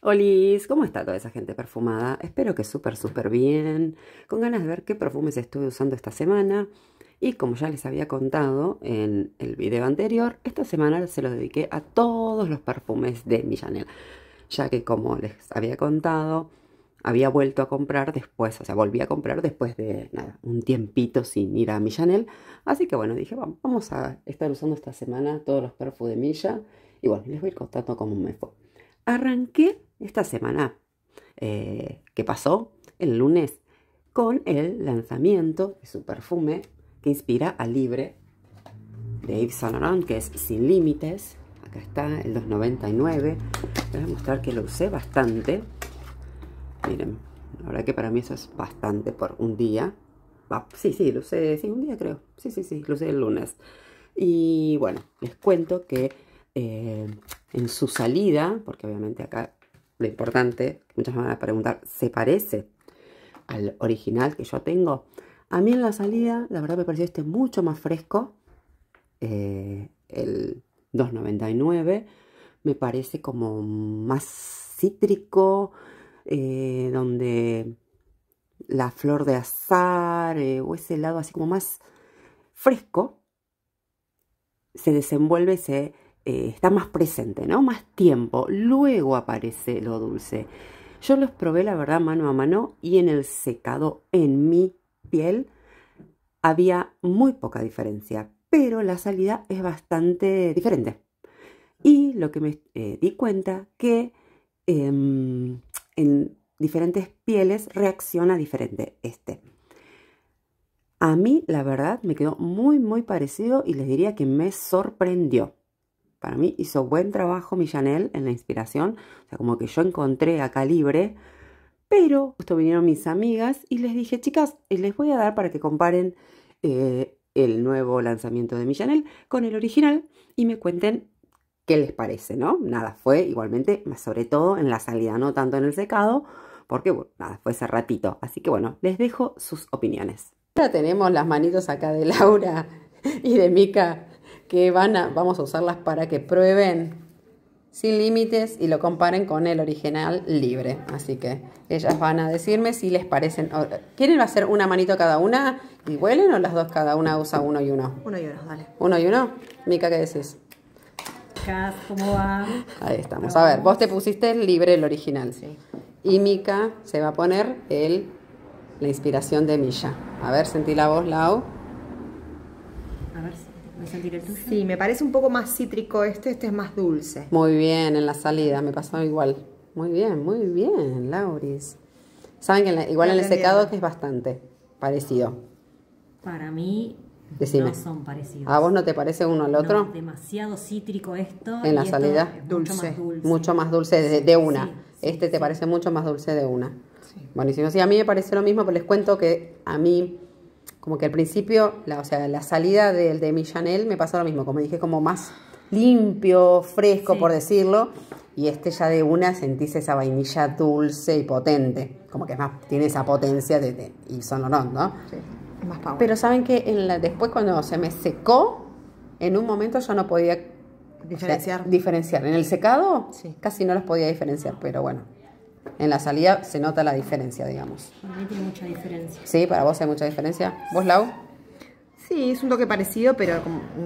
Olis, ¿cómo está toda esa gente perfumada? Espero que súper, súper bien. Con ganas de ver qué perfumes estuve usando esta semana. Y como ya les había contado en el video anterior, esta semana se lo dediqué a todos los perfumes de mi Ya que como les había contado, había vuelto a comprar después, o sea, volví a comprar después de un tiempito sin ir a mi Así que bueno, dije, vamos, a estar usando esta semana todos los perfumes de Milla y bueno, les voy a ir contando cómo me fue. Arranqué esta semana eh, que pasó, el lunes, con el lanzamiento de su perfume que inspira a Libre de Yves Saint Laurent, que es Sin Límites. Acá está, el 299. Les voy a mostrar que lo usé bastante. Miren, la verdad que para mí eso es bastante por un día. Ah, sí, sí, lo usé, sí, un día creo. Sí, sí, sí, lo usé el lunes. Y bueno, les cuento que eh, en su salida, porque obviamente acá lo importante, muchas me van a preguntar, ¿se parece al original que yo tengo? A mí en la salida, la verdad me pareció este mucho más fresco, eh, el 299, me parece como más cítrico, eh, donde la flor de azar o ese lado así como más fresco se desenvuelve, se eh, está más presente, ¿no? Más tiempo. Luego aparece lo dulce. Yo los probé, la verdad, mano a mano y en el secado, en mi piel, había muy poca diferencia, pero la salida es bastante diferente. Y lo que me eh, di cuenta que em, en diferentes pieles reacciona diferente este. A mí, la verdad, me quedó muy, muy parecido y les diría que me sorprendió para mí hizo buen trabajo Millanel en la inspiración, o sea, como que yo encontré a Calibre. pero justo vinieron mis amigas y les dije, chicas, eh, les voy a dar para que comparen eh, el nuevo lanzamiento de Millanel con el original y me cuenten qué les parece, ¿no? Nada, fue igualmente, más sobre todo en la salida, no tanto en el secado, porque, bueno, nada, fue ese ratito. Así que, bueno, les dejo sus opiniones. Ahora tenemos las manitos acá de Laura y de Mica van a, vamos a usarlas para que prueben sin límites y lo comparen con el original libre. Así que ellas van a decirme si les parecen. ¿Quieren hacer una manito cada una y huelen o las dos cada una usa uno y uno? Uno y uno, dale. ¿Uno y uno? Mica, ¿qué decís? ¿Cómo va? Ahí estamos. A ver, vos te pusiste el libre, el original. Sí. Y Mica se va a poner el, la inspiración de Milla. A ver, sentí la voz, Lau. Sí, me parece un poco más cítrico este, este es más dulce. Muy bien, en la salida, me pasó igual. Muy bien, muy bien, Lauris. Saben que igual en el secado que es bastante parecido. Para mí no son parecidos. ¿A vos no te parece uno al otro? demasiado cítrico esto. En la salida. mucho dulce. Más dulce. Mucho más dulce de, una. este te parece mucho más dulce de una. Buenísimo. Sí, a mí me parece lo mismo, pero les cuento que a mí como que al principio, o sea, la salida del de mi Chanel me pasó lo mismo, como dije, como más limpio, fresco, por decirlo. Y este ya de una sentís esa vainilla dulce y potente. Como que más tiene esa potencia de, y sonorón, ¿no? Sí, más power. Pero saben que después cuando se me secó, en un momento yo no podía... Diferenciar. diferenciar. En el secado sí. casi no los podía diferenciar, pero bueno en la salida se nota la diferencia, digamos. Para mí tiene mucha diferencia. Sí, para vos hay mucha diferencia. ¿Vos, Lau? Sí, es un toque parecido, pero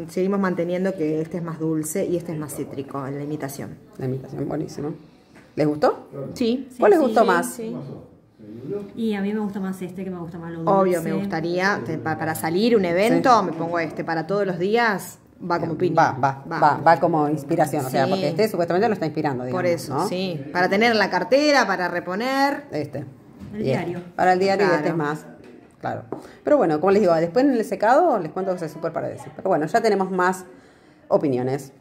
seguimos manteniendo que este es más dulce y este es más cítrico en la imitación. La imitación, buenísimo. ¿Les gustó? Sí. ¿Cuál les gustó más? Sí. Y a mí me gusta más este que me gusta más lo dulce. Obvio, me gustaría, para salir un evento, me pongo este. Para todos los días, va como em, opinión. Va, va, va, va, como inspiración, o sea, porque este supuestamente lo está inspirando. Digamos, Por eso, sí. Para tener la cartera, para reponer. Este. El diario. Para el diario y este más. Claro. Pero bueno, como les digo, después en el secado les cuento que se súper para decir. Pero bueno, ya tenemos más opiniones.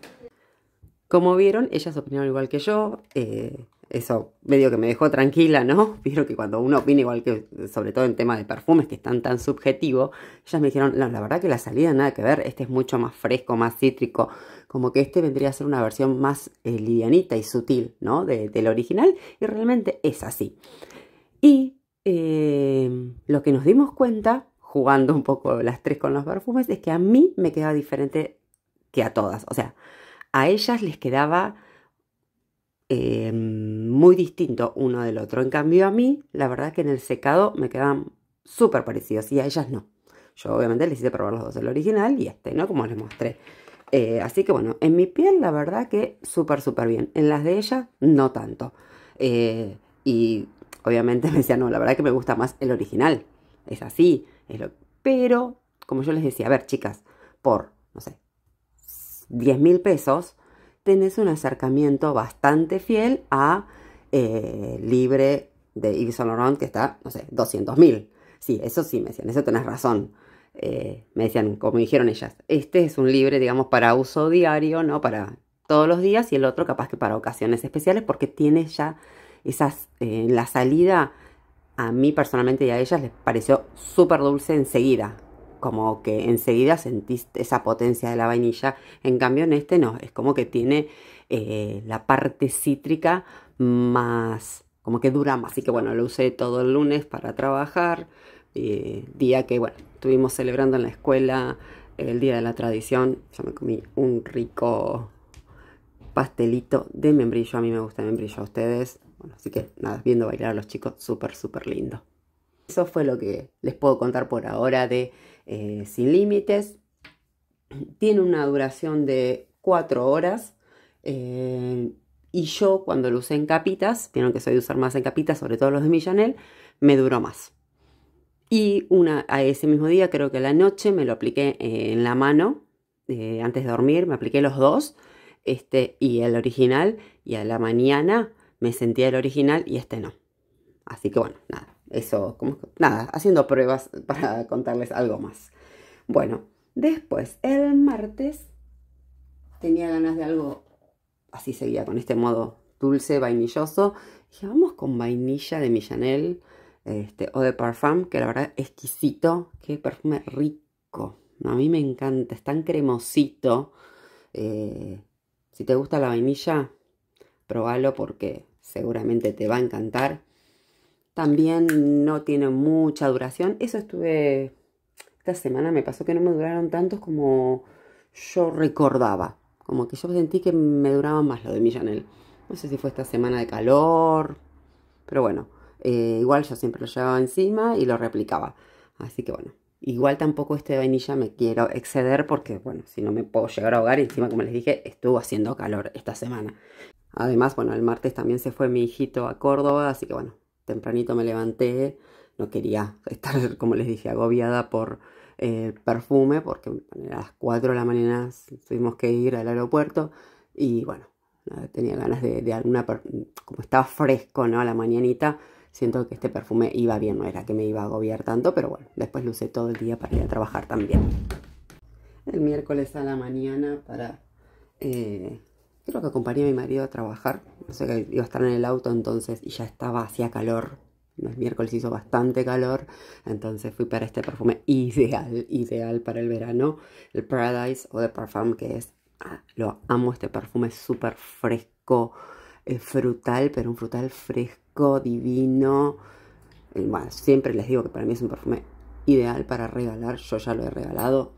Como vieron, ellas opinaron igual que yo. Eh, eso medio que me dejó tranquila, ¿no? Pero que cuando uno opina, igual que sobre todo en tema de perfumes que están tan subjetivos, ellas me dijeron, la verdad que la salida nada que ver, este es mucho más fresco, más cítrico, como que este vendría a ser una versión más eh, livianita y sutil, ¿no? del original, y realmente es así. Y eh, lo que nos dimos cuenta, jugando un poco las tres con los perfumes, es que a mí me quedaba diferente que a todas, o sea, a ellas les quedaba eh, muy distinto uno del otro. En cambio a mí, la verdad que en el secado me quedan súper parecidos y a ellas no. Yo obviamente les hice probar los dos, el original y este, ¿no? Como les mostré. Eh, así que bueno, en mi piel la verdad que súper, súper bien. En las de ellas, no tanto. Eh, y obviamente me decía, no, la verdad que me gusta más el original. Es así. Pero, como yo les decía, a ver chicas, por, no sé, 10 mil pesos, tenés un acercamiento bastante fiel a eh, Libre de Yves Saint Laurent, que está, no sé, 200.000. Sí, eso sí me decían, eso tenés razón. Eh, me decían, como dijeron ellas, este es un libre, digamos, para uso diario, ¿no? Para todos los días y el otro capaz que para ocasiones especiales porque tiene ya esas, eh, la salida a mí personalmente y a ellas les pareció súper dulce enseguida, como que enseguida sentiste esa potencia de la vainilla. En cambio, en este no, es como que tiene eh, la parte cítrica más, como que dura más. Así que bueno, lo usé todo el lunes para trabajar, eh, día que bueno, estuvimos celebrando en la escuela el Día de la Tradición. Yo me comí un rico pastelito de membrillo, a mí me gusta el membrillo, a ustedes. Bueno, así que nada, viendo bailar a los chicos, súper, súper lindo. Eso fue lo que les puedo contar por ahora de eh, Sin Límites. Tiene una duración de 4 horas. Eh, y yo cuando lo usé en capitas, vieron que soy de usar más en capitas, sobre todo los de Millanel, me duró más. Y una, a ese mismo día, creo que a la noche, me lo apliqué eh, en la mano, antes de dormir, me apliqué los dos, este y el original, y a la mañana me sentía el original y este no. Así que bueno, nada eso, como, nada, haciendo pruebas para contarles algo más. Bueno, después, el martes, tenía ganas de algo, así seguía con este modo dulce, vainilloso. y vamos con vainilla de Millanel este, o de Parfum, que la verdad exquisito, qué perfume rico. A mí me encanta, es tan cremosito. Eh, si te gusta la vainilla, probalo porque seguramente te va a encantar. También no tiene mucha duración. Eso estuve... Esta semana me pasó que no me duraron tantos como yo recordaba. Como que yo sentí que me duraban más lo de mi No sé si fue esta semana de calor. Pero bueno, eh, igual yo siempre lo llevaba encima y lo replicaba. Así que bueno, igual tampoco este de vainilla me quiero exceder porque bueno, si no me puedo llegar a ahogar. encima, como les dije, estuvo haciendo calor esta semana. Además, bueno, el martes también se fue mi hijito a Córdoba, así que bueno, tempranito me levanté, no quería estar, como les dije, agobiada por eh, perfume, porque a las 4 de la mañana tuvimos que ir al aeropuerto y bueno, tenía ganas de, alguna, como estaba fresco, ¿no? A la mañanita, siento que este perfume iba bien, no era que me iba a agobiar tanto, pero bueno, después lo usé todo el día para ir a trabajar también. El miércoles a la mañana para eh, Creo que acompañé a mi marido a trabajar. No sé que iba a estar en el auto entonces y ya estaba, hacía calor. los miércoles hizo bastante calor, entonces fui para este perfume ideal, ideal para el verano, el Paradise o The Parfum, que es, ah, lo amo, este perfume es súper fresco, es eh, frutal, pero un frutal fresco, divino. Bueno, siempre les digo que para mí es un perfume ideal para regalar, yo ya lo he regalado,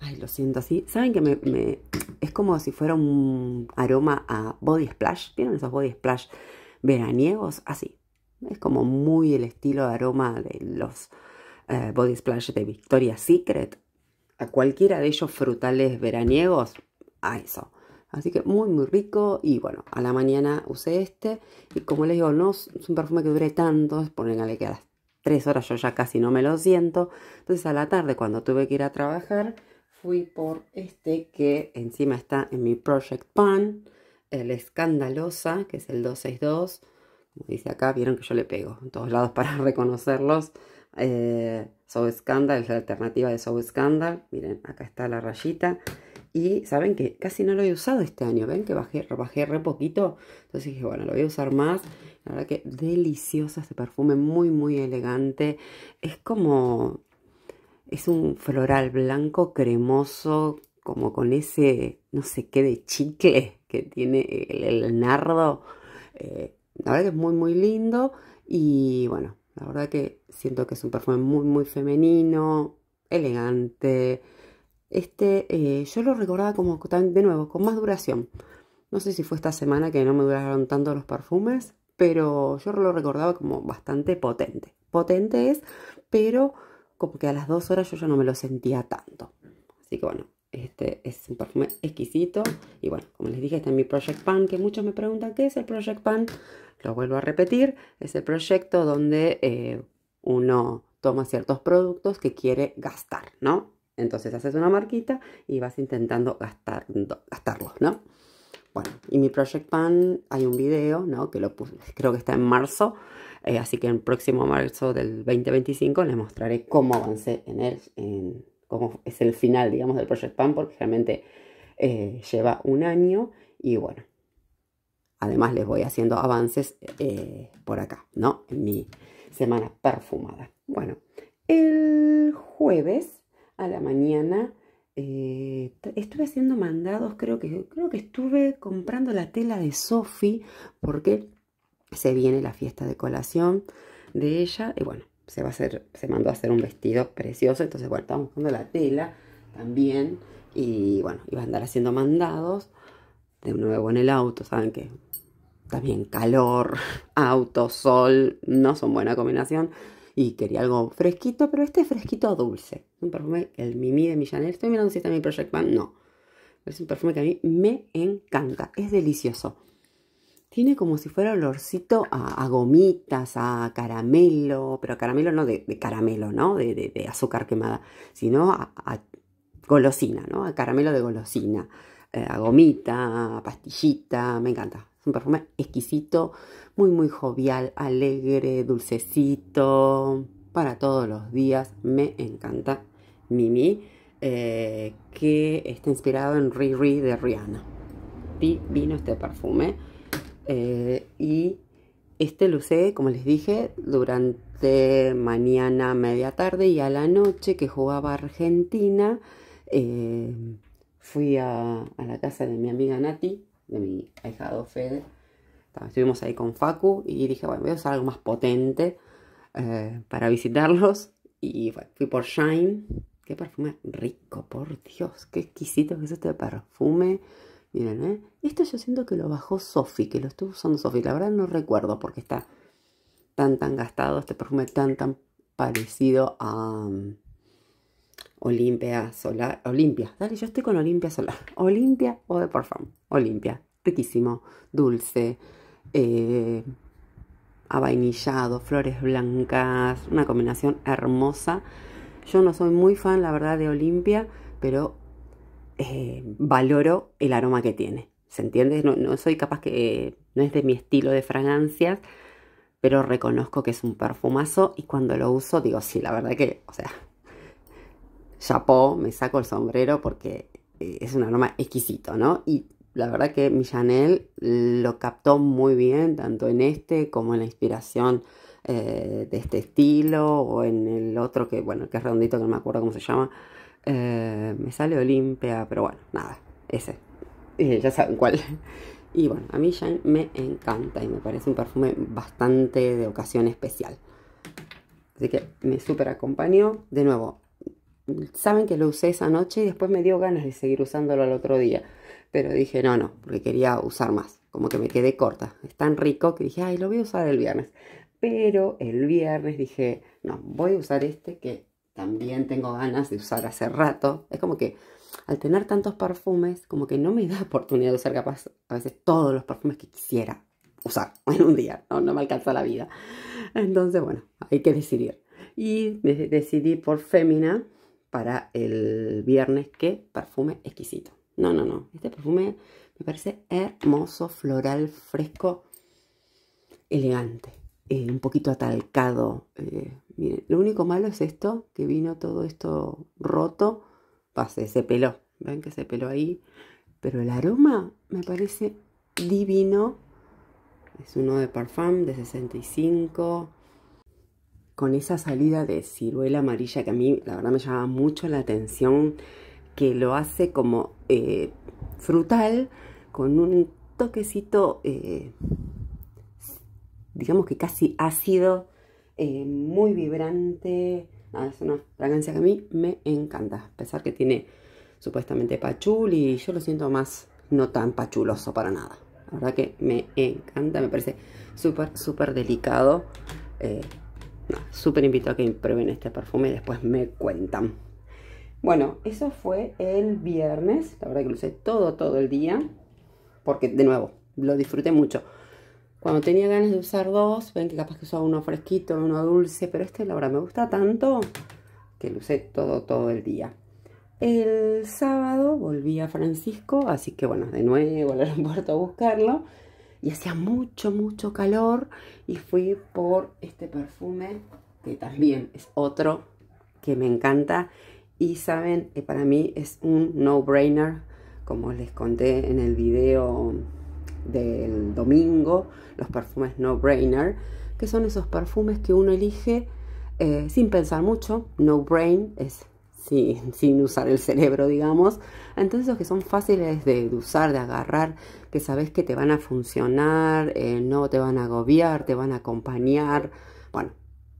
Ay, lo siento así. ¿Saben que me, es como si fuera un aroma a body splash? ¿Vieron esos body splash veraniegos? Así. Es como muy el estilo de aroma de los eh, body splash de Victoria's Secret. A cualquiera de ellos frutales veraniegos, a eso. Así que muy, muy rico. Y bueno, a la mañana usé este. Y como les digo, no es un perfume que dure tanto. Pónganle que a las 3 horas yo ya casi no me lo siento. Entonces a la tarde, cuando tuve que ir a trabajar, fui por este que encima está en mi Project Pan, el Escandalosa, que es el 262. Como dice acá, vieron que yo le pego en todos lados para reconocerlos. Eh, Scandal es la alternativa de Soul Scandal. Miren, acá está la rayita. Y saben que casi no lo he usado este año. Ven que bajé, bajé re poquito. Entonces dije, bueno, lo voy a usar más. La verdad que deliciosa. este perfume, muy, muy elegante. Es como es un floral blanco cremoso, como con ese no sé qué de chicle que tiene el, nardo. Eh, la verdad que es muy, muy lindo. Y bueno, la verdad que siento que es un perfume muy, muy femenino, elegante. Este, eh, yo lo recordaba como, de nuevo, con más duración. No sé si fue esta semana que no me duraron tanto los perfumes, pero yo lo recordaba como bastante potente. Potente es, pero como que a las dos horas yo ya no me lo sentía tanto. Así que bueno, este es un perfume exquisito. Y bueno, como les dije, está en mi Project Pan, que muchos me preguntan qué es el Project Pan. Lo vuelvo a repetir, es el proyecto donde eh, uno toma ciertos productos que quiere gastar, ¿no? Entonces haces una marquita y vas intentando gastarlos, ¿no? Bueno, y mi Project Pan, hay un video, ¿no? Que lo puse, creo que está en marzo, eh, así que en próximo marzo del 2025 les mostraré cómo avancé en él, en cómo es el final, digamos, del Project Pan, porque realmente eh, lleva un año y bueno, además les voy haciendo avances eh, por acá, ¿no? En mi semana perfumada. Bueno, el jueves a la mañana eh, estuve haciendo mandados, creo que, creo que estuve comprando la tela de Sophie porque se viene la fiesta de colación de ella y bueno, se va a hacer, se mandó a hacer un vestido precioso, entonces bueno, estamos buscando la tela también y bueno, iba a andar haciendo mandados de nuevo en el auto, saben que también calor, auto, sol, no son buena combinación y quería algo fresquito, pero este fresquito dulce. Es un perfume el Mimi de Millaner. Estoy mirando si está en mi Project Man. No. Es un perfume que a mí me encanta. Es delicioso. Tiene como si fuera olorcito a, gomitas, a caramelo, pero caramelo no de, caramelo, ¿no? De, azúcar quemada, sino a, golosina, ¿no? A caramelo de golosina, eh, a gomita, pastillita, me encanta. Es un perfume exquisito, muy, muy jovial, alegre, dulcecito, para todos los días, me encanta Mimi, eh, que está inspirado en Riri de Rihanna. Vino este perfume. Eh, y este lo usé, como les dije, durante mañana, media tarde y a la noche que jugaba Argentina. Eh, fui a, la casa de mi amiga Nati, de mi ahijado Fede. Estuvimos ahí con Facu y dije, bueno, voy a usar algo más potente para visitarlos. Y fui por Shine, Qué perfume rico, por Dios, qué exquisito que es este perfume. Miren, ¿eh? Esto yo siento que lo bajó Sofi, que lo estuvo usando Sofi. La verdad no recuerdo porque está tan, tan gastado, este perfume tan, tan parecido a um, Olimpia Solar. Olimpia, dale, yo estoy con Olimpia Solar. Olimpia o de perfume. Olimpia, riquísimo, dulce, eh, avainillado, flores blancas, una combinación hermosa. Yo no soy muy fan, la verdad, de Olimpia, pero eh, valoro el aroma que tiene. ¿Se entiende? No, soy capaz que... no es de mi estilo de fragancias, pero reconozco que es un perfumazo y cuando lo uso digo, sí, la verdad que, o sea, chapó, me saco el sombrero porque eh, es un aroma exquisito, ¿no? Y la verdad que mi Chanel lo captó muy bien, tanto en este como en la inspiración eh, de este estilo o en el otro que, bueno, que es redondito, que no me acuerdo cómo se llama. Eh, me sale Olimpia, pero bueno, nada, ese. ya saben cuál. Y bueno, a mí ya me encanta y me parece un perfume bastante de ocasión especial. Así que me super acompañó. De nuevo, saben que lo usé esa noche y después me dio ganas de seguir usándolo al otro día. Pero dije, no, no, porque quería usar más. Como que me quedé corta. Es tan rico que dije, ay, lo voy a usar el viernes. Pero el viernes dije, no, voy a usar este que también tengo ganas de usar hace rato. Es como que al tener tantos perfumes, como que no me da oportunidad de usar capaz a veces todos los perfumes que quisiera usar en un día. No, no me alcanza la vida. Entonces, bueno, hay que decidir. Y decidí por Fémina para el viernes. Que perfume exquisito. No, no, no. Este perfume me parece hermoso, floral, fresco, elegante. Eh, un poquito atalcado. Eh, lo único malo es esto, que vino todo esto roto, pase se peló, ven que se peló ahí, pero el aroma me parece divino. Es uno de Parfum de 65, con esa salida de ciruela amarilla que a mí la verdad me llama mucho la atención, que lo hace como eh, frutal, con un toquecito digamos que casi ácido, eh, muy vibrante. Ah, es una fragancia que a mí me encanta, a pesar que tiene supuestamente pachuli, yo lo siento más no tan pachuloso para nada. La verdad que me encanta, me parece súper, súper delicado. Eh, súper invito a que prueben este perfume y después me cuentan. Bueno, eso fue el viernes. La verdad que lo usé todo, todo el día. Porque, de nuevo, lo disfruté mucho. Cuando tenía ganas de usar dos, ven que capaz que usaba uno fresquito, uno dulce, pero este la verdad me gusta tanto que lo usé todo, todo el día. El sábado volví a Francisco, así que bueno, de nuevo al aeropuerto a buscarlo. Y hacía mucho, mucho calor y fui por este perfume que también es otro que me encanta. Y saben, que eh, para mí es un no-brainer, como les conté en el video del domingo, los perfumes No Brainer, que son esos perfumes que uno elige eh, sin pensar mucho, no brain es sin usar el cerebro, digamos. Entonces, que son fáciles de, usar, de agarrar, que sabes que te van a funcionar, eh, no te van a agobiar, te van a acompañar. Bueno,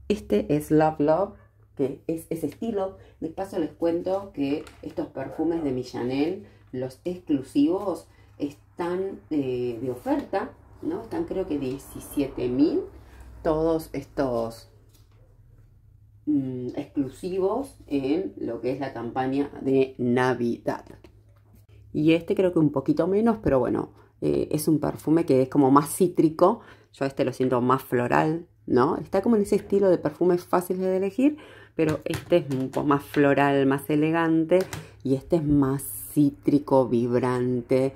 este es Love Love, que es ese estilo. De paso, les cuento que estos perfumes de mi los exclusivos, están eh, de oferta, ¿no? Están creo que 17.000 mil todos estos mm, exclusivos en lo que es la campaña de Navidad. Y este creo que un poquito menos, pero bueno, eh, es un perfume que es como más cítrico. Yo este lo siento más floral, ¿no? Está como en ese estilo de perfumes fáciles de elegir, pero este es un poco más floral, más elegante y este es más cítrico, vibrante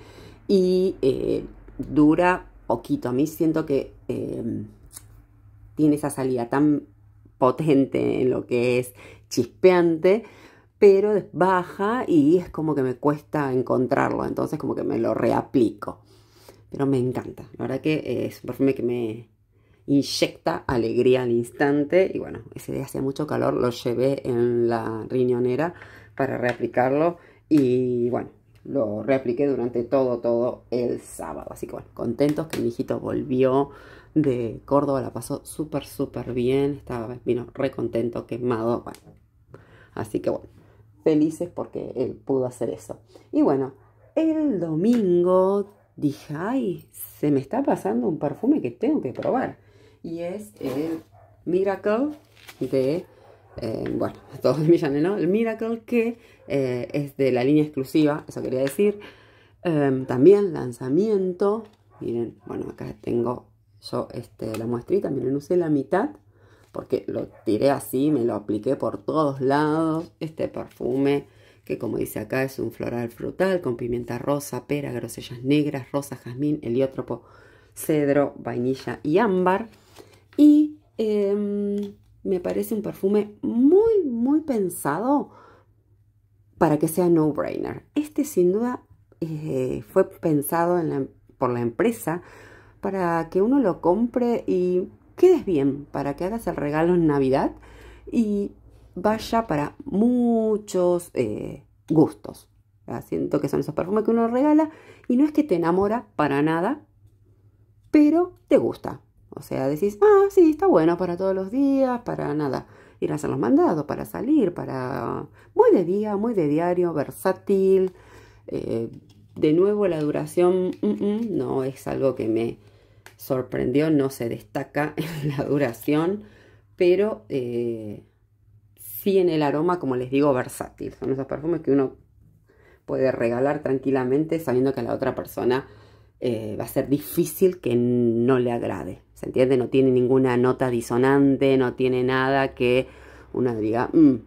y eh, dura poquito. A mí siento que eh, tiene esa salida tan potente en lo que es chispeante, pero baja y es como que me cuesta encontrarlo, entonces como que me lo reaplico. Pero me encanta, la verdad que eh, es un perfume que me inyecta alegría al instante y bueno, ese día hacía mucho calor, lo llevé en la riñonera para reaplicarlo y bueno, lo reapliqué durante todo, todo el sábado. Así que bueno, contentos que mi hijito volvió de Córdoba, la pasó súper, súper bien. Estaba, vino re contento, quemado. Bueno, así que bueno, felices porque él pudo hacer eso. Y bueno, el domingo dije, ay, se me está pasando un perfume que tengo que probar. Y es el Miracle de eh, bueno, todos Millanes, ¿no? El Miracle, que eh, es de la línea exclusiva, eso quería decir. Em, también lanzamiento, miren, bueno, acá tengo yo este, la muestrita, miren, usé la mitad, porque lo tiré así, me lo apliqué por todos lados, este perfume que como dice acá es un floral frutal con pimienta rosa, pera, grosellas negras, rosa, jazmín, heliótropo cedro, vainilla y ámbar. Y em, me parece un perfume muy, muy pensado para que sea no-brainer. Este sin duda eh, fue pensado por la empresa para que uno lo compre y quedes bien, para que hagas el regalo en Navidad y vaya para muchos eh, gustos. Siento que son esos perfumes que uno regala y no es que te enamora para nada, pero te gusta. O sea, decís, ah, sí, está bueno para todos los días, para nada. Ir a hacer los mandados, para salir, para... Muy de día, muy de diario, versátil. Eh, de nuevo, la duración mm, mm, no es algo que me sorprendió, no se destaca en la duración, pero eh, sí en el aroma, como les digo, versátil. Son esos perfumes que uno puede regalar tranquilamente sabiendo que a la otra persona eh, va a ser difícil que no le agrade. ¿Se entiende? No tiene ninguna nota disonante, no tiene nada que uno diga, mm,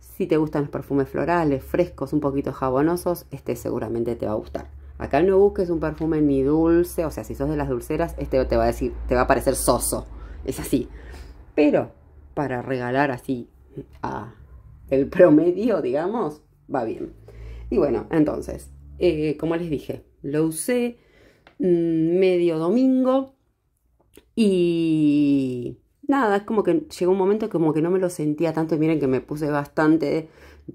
si te gustan los perfumes florales, frescos, un poquito jabonosos, este seguramente te va a gustar. Acá no busques un perfume ni dulce, o sea, si sos de las dulceras, este te va a decir, te va a parecer soso. Es así. Pero para regalar así a el promedio, digamos, va bien. Y bueno, entonces, eh, como les dije, lo usé, Mm, medio domingo y nada, es como que llegó un momento como que no me lo sentía tanto y miren que me puse bastante,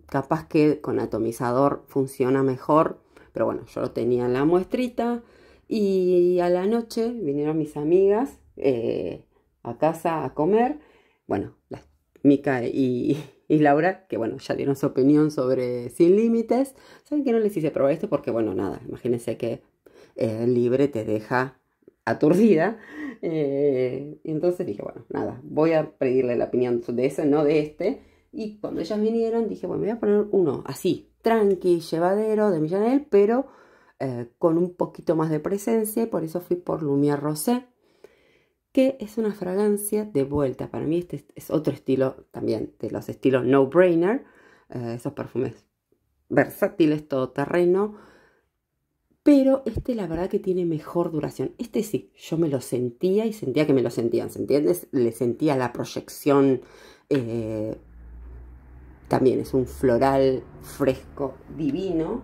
capaz que con atomizador funciona mejor, pero bueno, yo lo tenía en la muestrita y a la noche vinieron mis amigas eh, a casa a comer, bueno, Mika Mica y, y Laura, que bueno, ya dieron su opinión sobre Sin Límites. Saben que no les hice probar esto porque, bueno, nada, imagínense que eh, libre te deja aturdida. Eh, y entonces dije, bueno, nada, voy a pedirle la opinión de ese, no de este. Y cuando ellas vinieron, dije, bueno, me voy a poner uno así, tranqui, llevadero, de Millanel, pero eh, con un poquito más de presencia. Y por eso fui por Lumière Rosé, que es una fragancia de vuelta. Para mí este es otro estilo también, de los estilos no-brainer, esos perfumes versátiles, todoterreno pero este la verdad que tiene mejor duración. Este sí, yo me lo sentía y sentía que me lo sentían, ¿se entiendes? Le sentía la proyección. Eh, también es un floral fresco, divino,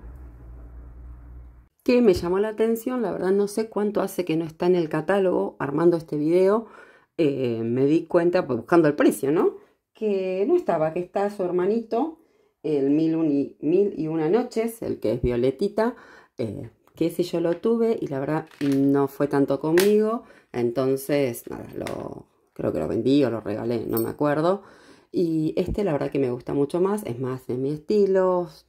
que me llamó la atención. La verdad no sé cuánto hace que no está en el catálogo armando este video. Eh, me di cuenta, pues, buscando el precio, ¿no? Que no estaba, que está su hermanito, el Mil, y, y Una Noches, el que es Violetita. Eh, que ese yo lo tuve y la verdad no fue tanto conmigo, entonces nada, lo, creo que lo vendí o lo regalé, no me acuerdo. Y este la verdad que me gusta mucho más, es más de mi estilo, es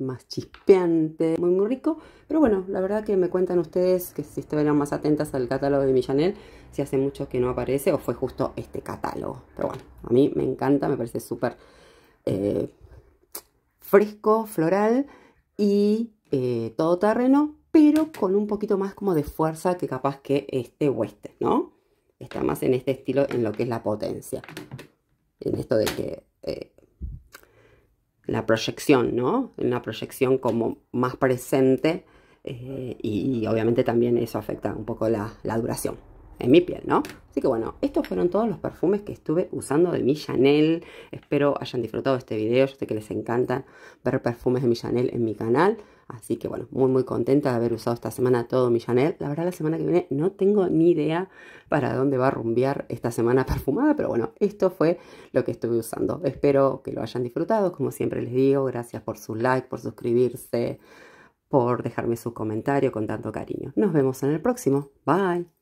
más chispeante, muy muy rico. Pero bueno, la verdad que me cuentan ustedes que si estuvieron más atentas al catálogo de Millanel, si hace mucho que no aparece o fue justo este catálogo. Pero bueno, a mí me encanta, me parece súper eh, fresco, floral y eh, todo terreno, pero con un poquito más como de fuerza que capaz que este o este, ¿no? Está más en este estilo, en lo que es la potencia. En esto de que eh, la proyección, ¿no? en Una proyección como más presente eh, y, obviamente también eso afecta un poco la duración en mi piel, ¿no? Así que bueno, estos fueron todos los perfumes que estuve usando de mi Chanel. Espero hayan disfrutado este video. Yo sé que les encanta ver perfumes de mi Chanel en mi canal. Así que bueno, muy muy contenta de haber usado esta semana todo mi Chanel. La verdad la semana que viene no tengo ni idea para dónde va a rumbear esta semana perfumada. Pero bueno, esto fue lo que estuve usando. Espero que lo hayan disfrutado. Como siempre les digo, gracias por su like, por suscribirse, por dejarme su comentario con tanto cariño. Nos vemos en el próximo. Bye.